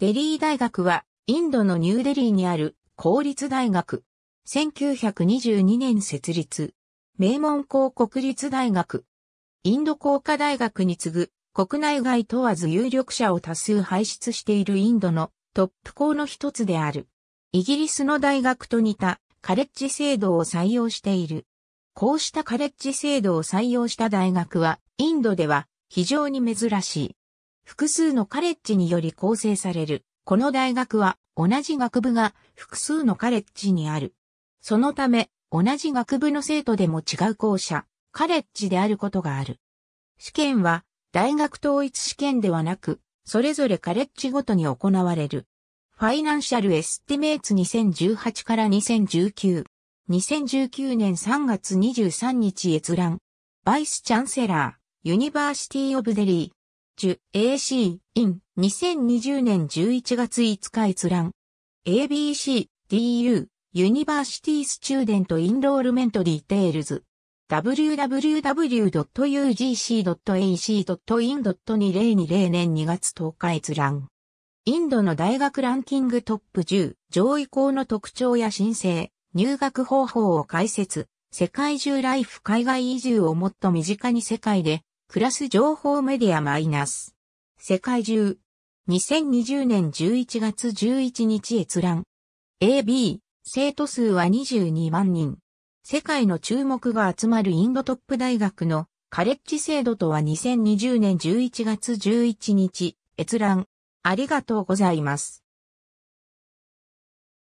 デリー大学は、インドのニューデリーにある公立大学。1922年設立。名門校国立大学。インド工科大学に次ぐ、国内外問わず有力者を多数輩出しているインドのトップ校の一つである。イギリスの大学と似たカレッジ制度を採用している。こうしたカレッジ制度を採用した大学は、インドでは非常に珍しい。複数のカレッジにより構成される。この大学は同じ学部が複数のカレッジにある。そのため、同じ学部の生徒でも違う校舎、カレッジであることがある。試験は大学統一試験ではなく、それぞれカレッジごとに行われる。ファイナンシャルエスティメイツ2018から2019。2019年3月23日閲覧。バイスチャンセラー、ユニバーシティオブデリー。ジュ AC in 2020年11月5日閲覧 ABC DU ユニバーシティスチューデントインロールメントディテールズ www.ugc.ac.in.2020 年2月10日閲覧インドの大学ランキングトップ10上位校の特徴や申請入学方法を解説世界中ライフ海外移住をもっと身近に世界でクラス情報メディアマイナス。世界中。2020年11月11日閲覧。AB、生徒数は22万人。世界の注目が集まるインドトップ大学のカレッジ制度とは2020年11月11日、閲覧。ありがとうございます。